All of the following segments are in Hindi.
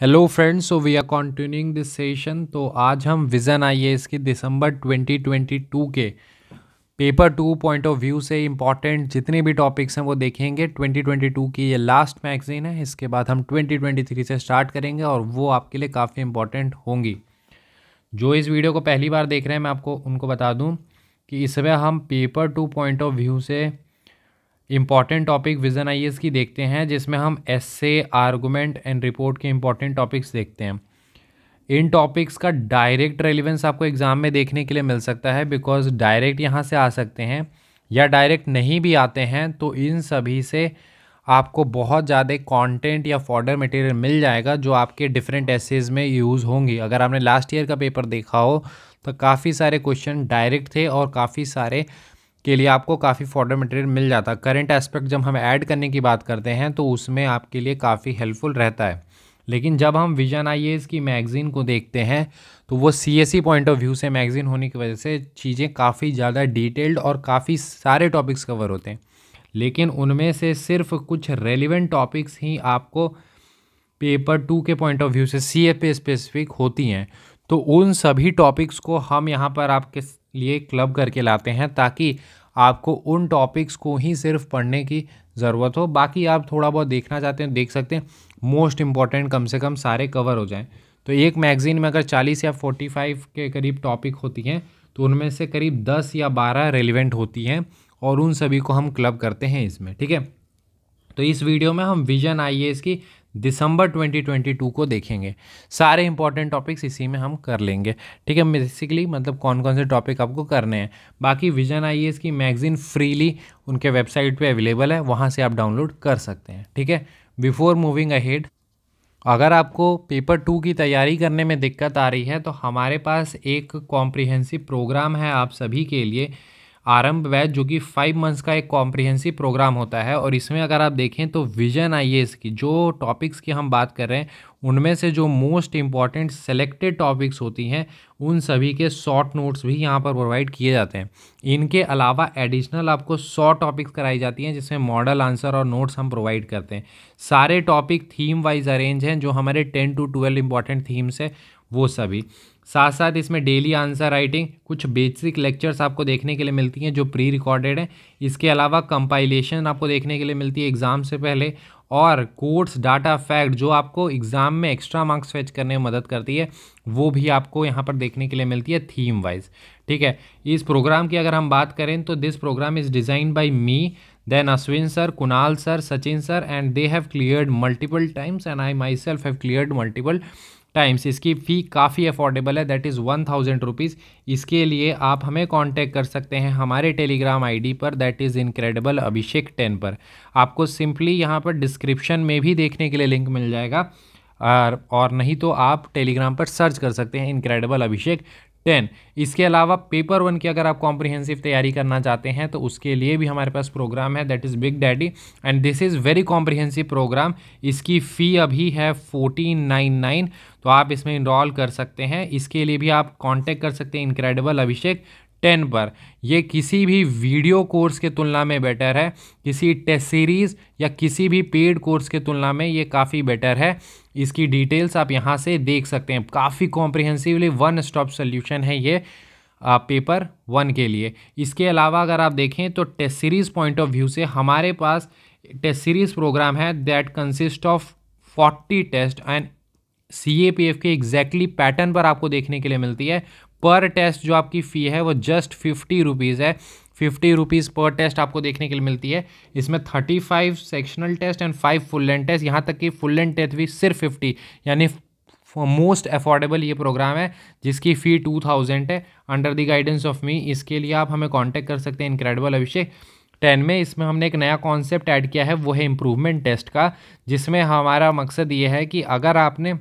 hello friends so we are continuing this session तो आज हम विज़न आइए इसके दिसंबर 2022 के paper two point of view से इम्पॉर्टेंट जितने भी टॉपिक्स हैं वो देखेंगे 2022 की ये लास्ट मैगजीन है इसके बाद हम 2023 से स्टार्ट करेंगे और वो आपके लिए काफ़ी इम्पॉर्टेंट होंगी जो इस वीडियो को पहली बार देख रहे हैं मैं आपको उनको बता दूँ कि इस हम paper two point of view से इम्पॉर्टेंट टॉपिक विजन आई की देखते हैं जिसमें हम एस से आर्गूमेंट एंड रिपोर्ट के इम्पॉर्टेंट टॉपिक्स देखते हैं इन टॉपिक्स का डायरेक्ट रेलिवेंस आपको एग्ज़ाम में देखने के लिए मिल सकता है बिकॉज डायरेक्ट यहाँ से आ सकते हैं या डायरेक्ट नहीं भी आते हैं तो इन सभी से आपको बहुत ज़्यादा कंटेंट या फॉर्डर मटेरियल मिल जाएगा जो आपके डिफरेंट एसेज में यूज़ होंगी अगर आपने लास्ट ईयर का पेपर देखा हो तो काफ़ी सारे क्वेश्चन डायरेक्ट थे और काफ़ी सारे के लिए आपको काफ़ी फोटो मटेरियल मिल जाता है करेंट एस्पेक्ट जब हम ऐड करने की बात करते हैं तो उसमें आपके लिए काफ़ी हेल्पफुल रहता है लेकिन जब हम विजन आई की मैगज़ीन को देखते हैं तो वो सी पॉइंट ऑफ व्यू से मैगज़ीन होने की वजह से चीज़ें काफ़ी ज़्यादा डिटेल्ड और काफ़ी सारे टॉपिक्स कवर होते हैं लेकिन उनमें से सिर्फ कुछ रेलिवेंट टॉपिक्स ही आपको पेपर टू के पॉइंट ऑफ व्यू से सी पे स्पेसिफिक होती हैं तो उन सभी टॉपिक्स को हम यहाँ पर आपके लिए क्लब करके लाते हैं ताकि आपको उन टॉपिक्स को ही सिर्फ पढ़ने की ज़रूरत हो बाकी आप थोड़ा बहुत देखना चाहते हैं देख सकते हैं मोस्ट इम्पॉर्टेंट कम से कम सारे कवर हो जाएँ तो एक मैगज़ीन में अगर 40 या 45 के करीब टॉपिक होती हैं तो उनमें से करीब 10 या 12 रेलिवेंट होती हैं और उन सभी को हम क्लब करते हैं इसमें ठीक है तो इस वीडियो में हम विजन आई की दिसंबर 2022 को देखेंगे सारे इंपॉर्टेंट टॉपिक्स इसी में हम कर लेंगे ठीक है बेसिकली मतलब कौन कौन से टॉपिक आपको करने हैं बाकी विजन आई की मैगजीन फ्रीली उनके वेबसाइट पे अवेलेबल है वहाँ से आप डाउनलोड कर सकते हैं ठीक है बिफोर मूविंग अहेड अगर आपको पेपर टू की तैयारी करने में दिक्कत आ रही है तो हमारे पास एक कॉम्प्रिहेंसिव प्रोग्राम है आप सभी के लिए आरंभ बैच जो कि फाइव मंथ्स का एक कॉम्प्रिहेंसिव प्रोग्राम होता है और इसमें अगर आप देखें तो विजन आई की जो टॉपिक्स की हम बात कर रहे हैं उनमें से जो मोस्ट इम्पॉर्टेंट सेलेक्टेड टॉपिक्स होती हैं उन सभी के शॉर्ट नोट्स भी यहाँ पर प्रोवाइड किए जाते हैं इनके अलावा एडिशनल आपको सौ टॉपिक्स कराई जाती हैं जिसमें मॉडल आंसर और नोट्स हम प्रोवाइड करते हैं सारे टॉपिक थीम वाइज अरेंज हैं जो हमारे ten to twelve important themes हैं वो सभी साथ साथ इसमें डेली आंसर राइटिंग कुछ बेसिक लेक्चर्स आपको देखने के लिए मिलती हैं जो प्री रिकॉर्डेड हैं इसके अलावा कंपाइलेशन आपको देखने के लिए मिलती है एग्ज़ाम से पहले और कोर्स डाटा फैक्ट जो आपको एग्ज़ाम में एक्स्ट्रा मार्क्स फेच करने में मदद करती है वो भी आपको यहाँ पर देखने के लिए मिलती है थीम वाइज ठीक है इस प्रोग्राम की अगर हम बात करें तो this programme is design by me then Ashwin sir Kunal sir Sachin sir and they have cleared multiple times and I myself have cleared multiple times इसकी फ़ी काफ़ी अफोर्डेबल है that is one thousand rupees इसके लिए आप हमें कांटेक्ट कर सकते हैं हमारे टेलीग्राम आईडी पर that is incredible Abhishek ten पर आपको सिंपली यहाँ पर डिस्क्रिप्शन में भी देखने के लिए लिंक मिल जाएगा और नहीं तो आप टेलीग्राम पर सर्च कर सकते हैं इनक्रेडिबल अभिषेक देन इसके अलावा पेपर वन की अगर आप कॉम्प्रिहेंसिव तैयारी करना चाहते हैं तो उसके लिए भी हमारे पास प्रोग्राम है that is big daddy and this is very comprehensive programme इसकी फ़ी अभी है फोर्टीन नाइन नाइन तो आप इसमें इनरॉल कर सकते हैं इसके लिए भी आप कांटेक्ट कर सकते हैं इनक्रेडिबल अभिषेक टेन पर यह किसी भी वीडियो कोर्स के तुलना में बेटर है किसी टेस्ट सीरीज़ या किसी भी पेड कोर्स के तुलना में ये काफ़ी बेटर है इसकी डिटेल्स आप यहाँ से देख सकते हैं काफ़ी कॉम्प्रिहेंसिवली वन स्टॉप सोल्यूशन है ये पेपर वन के लिए इसके अलावा अगर आप देखें तो test series point of view से हमारे पास टेस्ट सीरीज़ प्रोग्राम है that consist of 40 test and C A P F के एग्जैक्टली पैटर्न पर आपको देखने के लिए मिलती है पर टेस्ट जो आपकी फ़ी है वो जस्ट फिफ्टी रुपीज़ है फिफ्टी रुपीज़ पर टेस्ट आपको देखने के लिए मिलती है इसमें thirty five sectional test and five full and test यहाँ तक कि फुल एंड टेस्ट भी सिर्फ फिफ्टी यानी मोस्ट अफोर्डेबल ये प्रोग्राम है जिसकी फ़ी टू थाउजेंड है under the guidance of me इसके लिए आप हमें कॉन्टैक्ट कर सकते हैं इनक्रेडिबल अभिषेक टेन में इसमें हमने एक नया कॉन्सेप्ट ऐड किया है वो है इम्प्रूवमेंट टेस्ट का जिसमें हमारा मकसद ये है कि अगर आपने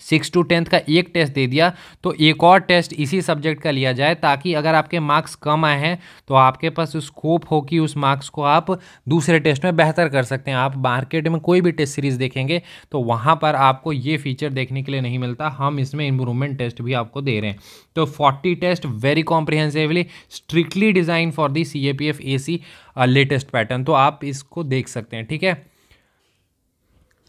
सिक्स टू टेंथ का एक टेस्ट दे दिया तो एक और टेस्ट इसी सब्जेक्ट का लिया जाए ताकि अगर आपके मार्क्स कम आए हैं तो आपके पास स्कोप हो कि उस मार्क्स को आप दूसरे टेस्ट में बेहतर कर सकते हैं आप मार्केट में कोई भी टेस्ट सीरीज देखेंगे तो वहाँ पर आपको ये फीचर देखने के लिए नहीं मिलता हम इसमें इम्प्रूवमेंट टेस्ट भी आपको दे रहे हैं तो forty test very comprehensively strictly design for the C A P F A C latest pattern तो आप इसको देख सकते हैं ठीक है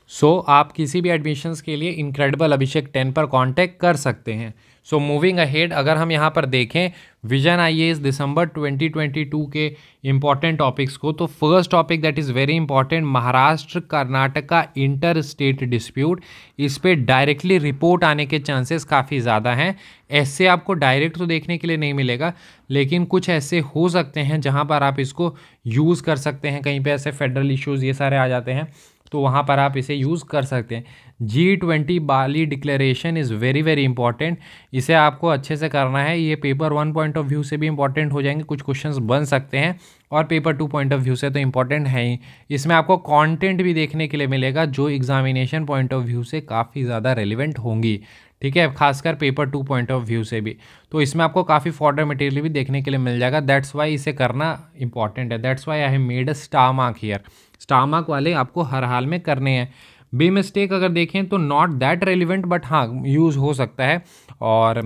सो so, आप किसी भी एडमिशन्स के लिए इनक्रेडिबल अभिषेक टेन पर कांटेक्ट कर सकते हैं सो मूविंग अहेड अगर हम यहाँ पर देखें विजन आई दिसंबर 2022 के इम्पॉर्टेंट टॉपिक्स को तो first topic that is very important Maharashtra Karnataka का इंटर स्टेट डिस्प्यूट इस पर डायरेक्टली रिपोर्ट आने के चांसेस काफ़ी ज़्यादा हैं ऐसे आपको डायरेक्ट तो देखने के लिए नहीं मिलेगा लेकिन कुछ ऐसे हो सकते हैं जहाँ पर आप इसको यूज़ कर सकते हैं कहीं पर ऐसे फेडरल इशूज़ ये सारे आ जाते हैं तो वहाँ पर आप इसे यूज़ कर सकते हैं G twenty Bali declaration is very very important इसे आपको अच्छे से करना है ये paper one point of view से भी इंपॉर्टेंट हो जाएंगे कुछ क्वेश्चंस बन सकते हैं और paper two point of view से तो इंपॉर्टेंट है ही इसमें आपको कंटेंट भी देखने के लिए मिलेगा जो एग्जामिनेशन पॉइंट ऑफ व्यू से काफ़ी ज़्यादा रेलिवेंट होंगी ठीक है खासकर paper two point of view से भी तो इसमें आपको काफ़ी फॉर्डर मटेरियल भी देखने के लिए मिल जाएगा दैट्स वाई इसे करना इंपॉर्टेंट है that's why I have made a star mark here star mark वाले आपको हर हाल में करने हैं बे मिस्टेक अगर देखें तो नॉट दैट रेलिवेंट बट हाँ यूज़ हो सकता है और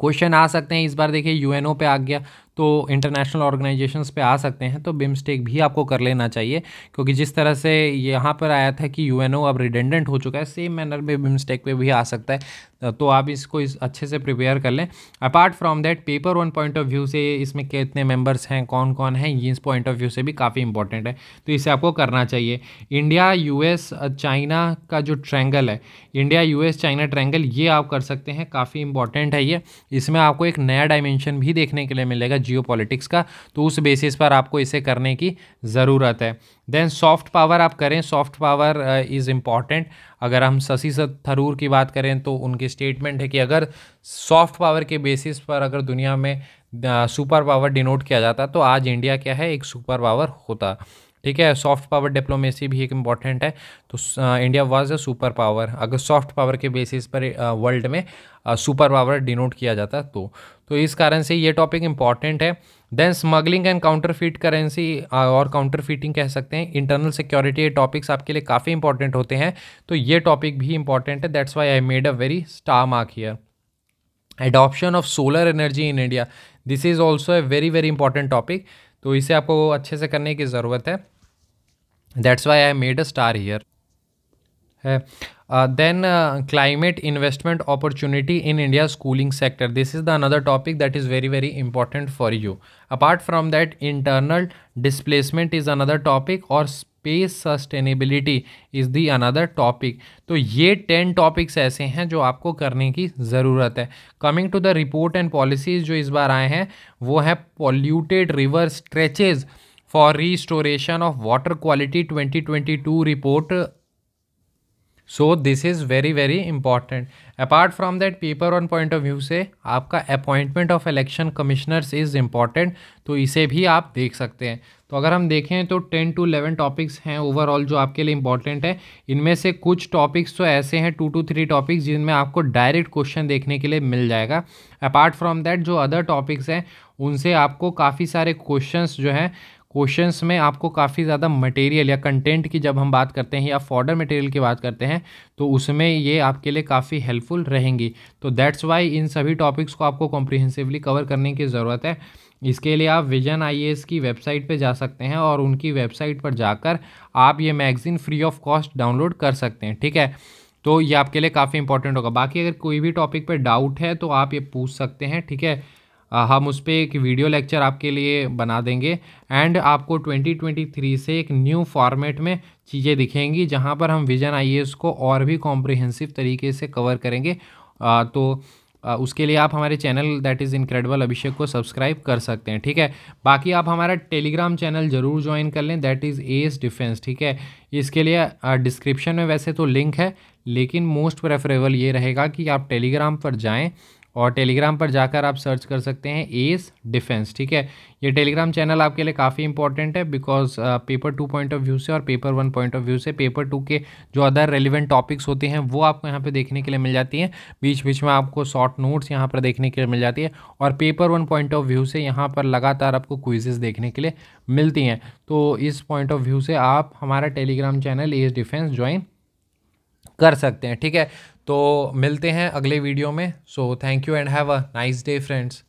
क्वेश्चन आ सकते हैं इस बार देखिए यूएनओ पे आ गया तो इंटरनेशनल ऑर्गेनाइजेशन पे आ सकते हैं तो बिमस्टेक भी आपको कर लेना चाहिए क्योंकि जिस तरह से यहाँ पर आया था कि यूएनओ अब रिडेंडेंट हो चुका है सेम मैनर में बिमस्टेक पे भी आ सकता है तो आप इसको इस अच्छे से प्रिपेयर कर लें apart from that paper one point of view से इसमें कितने मेंबर्स हैं कौन कौन हैं ये इस पॉइंट ऑफ व्यू से भी काफ़ी इंपॉर्टेंट है तो इसे आपको करना चाहिए इंडिया यूएस चाइना का जो ट्रैंगल है इंडिया यूएस चाइना ट्रैंगल ये आप कर सकते हैं काफ़ी इंपॉर्टेंट है ये इसमें आपको एक नया डायमेंशन भी देखने के लिए मिलेगा जियो का तो उस बेसिस पर आपको इसे करने की ज़रूरत है देन सॉफ्ट पावर आप करें सॉफ्ट पावर इज़ इम्पॉर्टेंट अगर हम शशि थरूर की बात करें तो उनके स्टेटमेंट है कि अगर सॉफ्ट पावर के बेसिस पर अगर दुनिया में सुपर पावर डिनोट किया जाता तो आज इंडिया क्या है एक सुपर पावर होता ठीक है सॉफ्ट पावर डिप्लोमेसी भी एक इम्पॉर्टेंट है तो India was a super power अगर सॉफ्ट पावर के बेसिस पर वर्ल्ड uh, में सुपर पावर डिनोट किया जाता तो तो इस कारण से ये टॉपिक इम्पॉर्टेंट है then smuggling and counterfeit currency और काउंटर फीटिंग कह सकते हैं इंटरनल सिक्योरिटी ये टॉपिक्स आपके लिए काफ़ी इंपॉर्टेंट होते हैं तो ये टॉपिक भी इंपॉर्टेंट है that's why I made a very star mark here adoption of solar energy in India this is also a very very important topic तो इसे आपको अच्छे से करने की ज़रूरत है that's why I made a star here है then climate investment opportunity in India schooling sector this is the another topic that is very very important for you apart from that internal displacement is another topic और space sustainability is the another topic तो ये टेन टॉपिक्स ऐसे हैं जो आपको करने की ज़रूरत है coming to the report and policies जो इस बार आए हैं वो है polluted river stretches for restoration of water quality 2022 report so this is very very important apart from that paper on point of view से आपका appointment of election commissioners is important तो इसे भी आप देख सकते हैं तो अगर हम देखें तो टेन टू इलेवन टॉपिक्स हैं ओवरऑल जो आपके लिए इंपॉर्टेंट है इनमें से कुछ टॉपिक्स तो ऐसे हैं टू टू थ्री टॉपिक्स जिनमें आपको डायरेक्ट क्वेश्चन देखने के लिए मिल जाएगा अपार्ट फ्रॉम दैट जो अदर टॉपिक्स हैं उनसे आपको काफ़ी सारे क्वेश्चन जो हैं क्वेश्चंस में आपको काफ़ी ज़्यादा मटेरियल या कंटेंट की जब हम बात करते हैं या फॉर्डर मटेरियल की बात करते हैं तो उसमें ये आपके लिए काफ़ी हेल्पफुल रहेंगी तो दैट्स वाई इन सभी टॉपिक्स को आपको कॉम्प्रिहेंसिवली कवर करने की ज़रूरत है इसके लिए आप विजन आई की वेबसाइट पे जा सकते हैं और उनकी वेबसाइट पर जाकर आप ये magazine free of cost download कर सकते हैं ठीक है तो ये आपके लिए काफ़ी इंपॉर्टेंट होगा बाकी अगर कोई भी टॉपिक पर डाउट है तो आप ये पूछ सकते हैं ठीक है हम उस पर एक वीडियो लेक्चर आपके लिए बना देंगे एंड आपको 2023 से एक न्यू फॉर्मेट में चीज़ें दिखेंगी जहाँ पर हम विजन आई को और भी कॉम्प्रिहेंसिव तरीके से कवर करेंगे आ, तो उसके लिए आप हमारे channel that is incredible Abhishek को सब्सक्राइब कर सकते हैं ठीक है बाकी आप हमारा टेलीग्राम चैनल ज़रूर ज्वाइन कर लें दैट इज़ एस डिफेंस ठीक है इसके लिए डिस्क्रिप्शन में वैसे तो लिंक है लेकिन मोस्ट प्रेफरेबल ये रहेगा कि आप टेलीग्राम पर जाएँ और टेलीग्राम पर जाकर आप सर्च कर सकते हैं एस डिफेंस ठीक है ये टेलीग्राम चैनल आपके लिए काफ़ी इंपॉर्टेंट है because paper two point of view से और paper one point of view से पेपर टू के जो अदर रेलिवेंट टॉपिक्स होते हैं वो आपको यहाँ पे देखने के लिए मिल जाती हैं बीच बीच में आपको शॉर्ट नोट्स यहाँ पर देखने के लिए मिल जाती है और paper one point of view से यहाँ पर लगातार आपको क्विजेज देखने के लिए मिलती हैं तो इस पॉइंट ऑफ व्यू से आप हमारा Telegram channel S defence join कर सकते हैं ठीक है तो मिलते हैं अगले वीडियो में so thank you and have a nice day friends